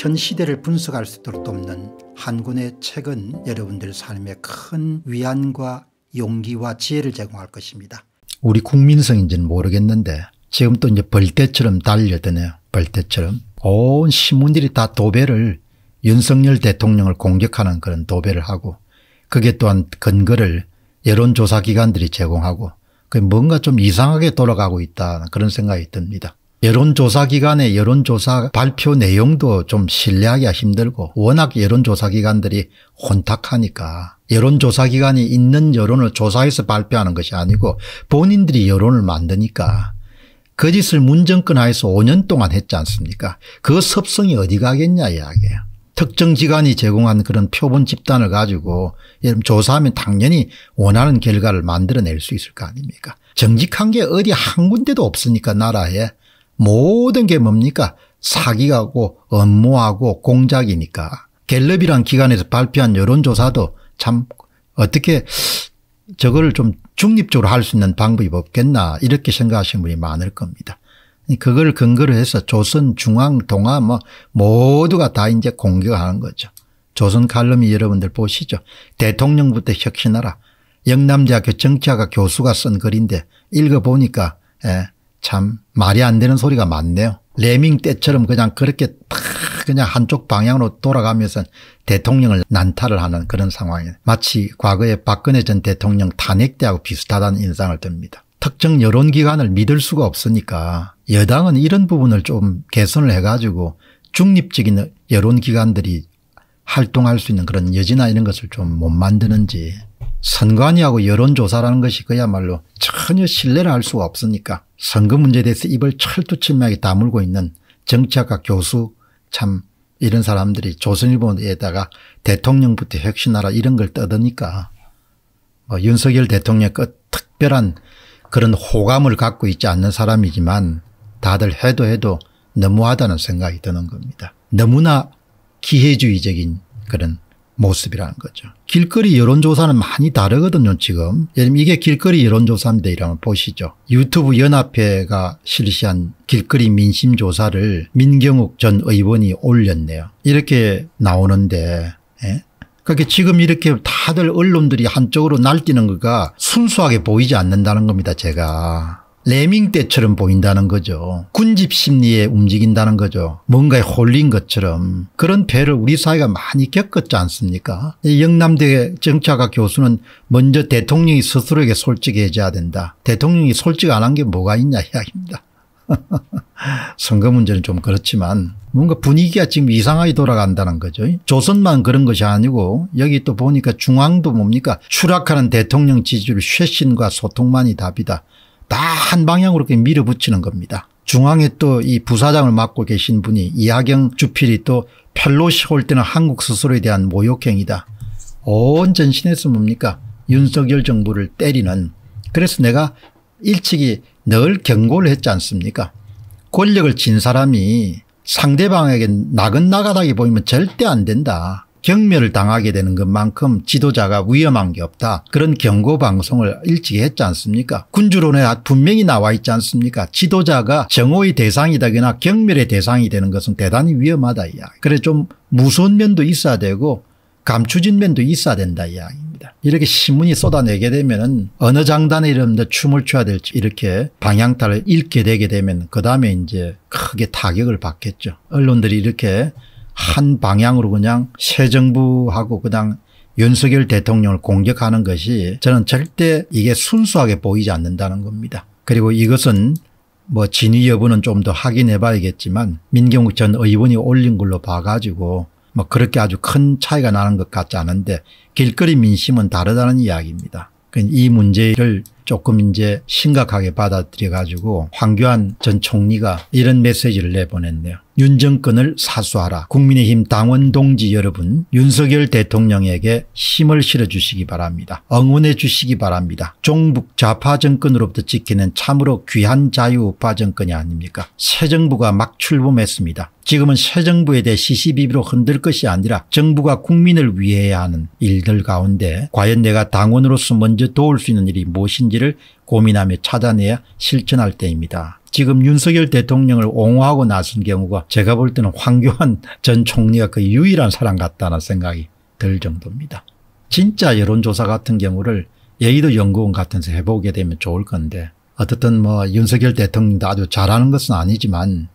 현 시대를 분석할 수 있도록 돕는 한 권의 책은 여러분들 삶에 큰 위안과 용기와 지혜를 제공할 것입니다. 우리 국민성인지는 모르겠는데 지금 또 이제 벌떼처럼 달려드네요. 벌떼처럼 온 신문들이 다 도배를 윤석열 대통령을 공격하는 그런 도배를 하고 그게 또한 근거를 여론조사기관들이 제공하고 뭔가 좀 이상하게 돌아가고 있다 그런 생각이 듭니다. 여론조사기관의 여론조사 발표 내용도 좀 신뢰하기가 힘들고 워낙 여론조사기관들이 혼탁하니까 여론조사기관이 있는 여론을 조사해서 발표하는 것이 아니고 본인들이 여론을 만드니까 거짓을 문정권 하에서 5년 동안 했지 않습니까 그 섭성이 어디 가겠냐 이야기예요. 특정 기관이 제공한 그런 표본 집단을 가지고 여러분 조사하면 당연히 원하는 결과를 만들어낼 수 있을 거 아닙니까 정직한 게 어디 한 군데도 없으니까 나라에 모든 게 뭡니까? 사기하고 업무하고 공작이니까. 갤럽이란 기관에서 발표한 여론조사도 참 어떻게 저걸 좀 중립적으로 할 수 있는 방법이 없겠나 이렇게 생각하시는 분이 많을 겁니다. 그걸 근거로 해서 조선, 중앙, 동아 뭐 모두가 다 이제 공격하는 거죠. 조선 칼럼이 여러분들 보시죠. 대통령부터 혁신하라. 영남대학교 정치학과 교수가 쓴 글인데 읽어보니까 예, 참 말이 안 되는 소리가 많네요. 레밍 때처럼 그냥 그렇게 탁 그냥 한쪽 방향으로 돌아가면서 대통령을 난타를 하는 그런 상황이에요. 마치 과거에 박근혜 전 대통령 탄핵 때하고 비슷하다는 인상을 듭니다. 특정 여론기관을 믿을 수가 없으니까 여당은 이런 부분을 좀 개선을 해가지고 중립적인 여론기관들이 활동할 수 있는 그런 여지나 이런 것을 좀 못 만드는지 선관위하고 여론조사라는 것이 그야말로 전혀 신뢰를 할 수가 없으니까 선거 문제에 대해서 입을 철두철미하게 다물고 있는 정치학과 교수 참 이런 사람들이 조선일보에다가 대통령부터 혁신하라 이런 걸 떠드니까 뭐 윤석열 대통령과 특별한 그런 호감을 갖고 있지 않는 사람이지만 다들 해도 해도 너무하다는 생각이 드는 겁니다. 너무나 기회주의적인 그런 모습이라는 거죠. 길거리 여론조사는 많이 다르거든요 지금. 예를 이게 길거리 여론조사인데 이라면 보시죠. 유튜브 연합회가 실시한 길거리 민심조사를 민경욱 전 의원이 올렸네요. 이렇게 나오는데 예? 그렇게 그러니까 지금 이렇게 다들 언론들이 한쪽으로 날뛰는 거가 순수하게 보이지 않는다는 겁니다 제가. 레밍 때처럼 보인다는 거죠. 군집 심리에 움직인다는 거죠. 뭔가에 홀린 것처럼 그런 배를 우리 사회가 많이 겪었지 않습니까 영남대 정착학 교수는 먼저 대통령이 스스로에게 솔직해져야 된다. 대통령이 솔직 안 한 게 뭐가 있냐 이야기입니다. 선거 문제는 좀 그렇지만 뭔가 분위기가 지금 이상하게 돌아간다는 거죠. 조선만 그런 것이 아니고 여기 또 보니까 중앙도 뭡니까 추락하는 대통령 지지율 쇄신과 소통만이 답이다. 다한 방향으로 이렇게 밀어붙이는 겁니다. 중앙에 또 이 부사장을 맡고 계신 분이 이하경 주필이 또 펠로시 올 때는 한국 스스로에 대한 모욕행위다. 온 전신에서 뭡니까 윤석열 정부를 때리는 그래서 내가 일찍이 늘 경고를 했지 않습니까 권력을 진 사람이 상대방에게 나긋나긋하게 보이면 절대 안 된다. 경멸을 당하게 되는 것만큼 지도자가 위험한 게 없다. 그런 경고 방송을 일찍 했지 않습니까 군주론에 아- 분명히 나와 있지 않습니까 지도자가 정오의 대상이다거나 경멸의 대상이 되는 것은 대단히 위험하다 이야기. 그래 좀 무서운 면도 있어야 되고 감추진 면도 있어야 된다 이야기입니다. 이렇게 신문이 쏟아내게 되면 은 어느 장단에 이런데 춤을 춰야 될지 이렇게 방향타를 잃게 되게 되면 그 다음에 이제 크게 타격을 받겠죠. 언론들이 이렇게 한 방향으로 그냥 새 정부하고 그냥 윤석열 대통령을 공격하는 것이 저는 절대 이게 순수하게 보이지 않는다는 겁니다. 그리고 이것은 뭐 진위 여부는 좀 더 확인해 봐야겠지만 민경욱 전 의원이 올린 걸로 봐가지고 뭐 그렇게 아주 큰 차이가 나는 것 같지 않은데 길거리 민심은 다르다는 이야기입니다. 이 문제를 조금 이제 심각하게 받아들여 가지고 황교안 전 총리가 이런 메시지를 내보냈네요. 윤정권을 사수하라. 국민의힘 당원 동지 여러분 윤석열 대통령에게 힘을 실어주시기 바랍니다. 응원해 주시기 바랍니다. 종북 좌파 정권으로부터 지키는 참으로 귀한 자유우파 정권이 아닙니까 새 정부가 막 출범했습니다. 지금은 새 정부에 대해 시시비비로 흔들 것이 아니라 정부가 국민을 위해야 하는 일들 가운데 과연 내가 당원으로서 먼저 도울 수 있는 일이 무엇인지를 고민하며 찾아내야 실천할 때입니다. 지금 윤석열 대통령을 옹호하고 나선 경우가 제가 볼 때는 황교안 전 총리가 그 유일한 사람 같다는 생각이 들 정도입니다. 진짜 여론조사 같은 경우를 여의도 연구원 같은 데서 해보게 되면 좋을 건데 어떻든 뭐 윤석열 대통령도 아주 잘하는 것은 아니지만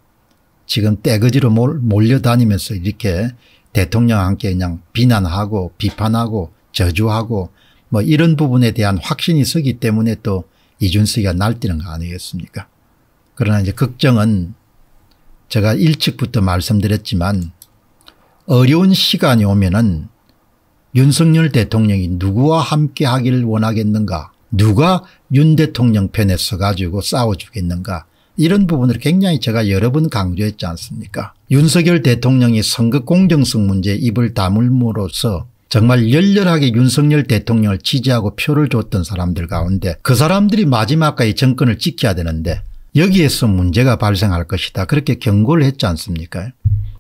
지금 떼거지로 몰려다니면서 이렇게 대통령 함께 그냥 비난하고 비판하고 저주하고 뭐 이런 부분에 대한 확신이 서기 때문에 또 이준석이가 날뛰는 거 아니겠습니까 그러나 이제 걱정은 제가 일찍부터 말씀드렸지만 어려운 시간이 오면은 윤석열 대통령이 누구와 함께 하길 원하겠는가 누가 윤 대통령 편에 서가지고 싸워주겠는가 이런 부분을 굉장히 제가 여러 번 강조했지 않습니까 윤석열 대통령이 선거 공정성 문제에 입을 다물므로써 정말 열렬하게 윤석열 대통령을 지지하고 표를 줬던 사람들 가운데 그 사람들이 마지막까지 정권을 지켜야 되는데 여기에서 문제가 발생할 것이다 그렇게 경고를 했지 않습니까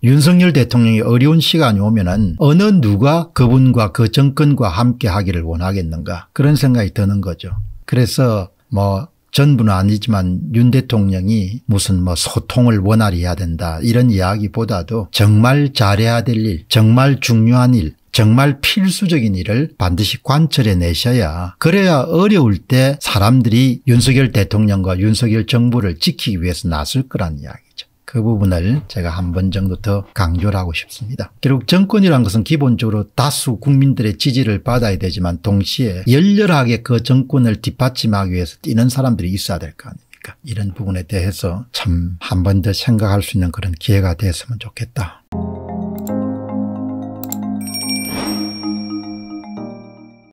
윤석열 대통령이 어려운 시간이 오면 은 어느 누가 그분과 그 정권과 함께 하기를 원하겠는가 그런 생각이 드는 거죠. 그래서 뭐 전부는 아니지만 윤 대통령이 무슨 뭐 소통을 원활히 해야 된다 이런 이야기보다도 정말 잘해야 될 일 정말 중요한 일 정말 필수적인 일을 반드시 관철해 내셔야 그래야 어려울 때 사람들이 윤석열 대통령과 윤석열 정부를 지키기 위해서 나설 거란 이야기죠. 그 부분을 제가 한 번 정도 더 강조를 하고 싶습니다. 결국 정권이란 것은 기본적으로 다수 국민들의 지지를 받아야 되지만 동시에 열렬하게 그 정권을 뒷받침하기 위해서 뛰는 사람들이 있어야 될 거 아닙니까? 이런 부분에 대해서 참 한 번 더 생각할 수 있는 그런 기회가 됐으면 좋겠다.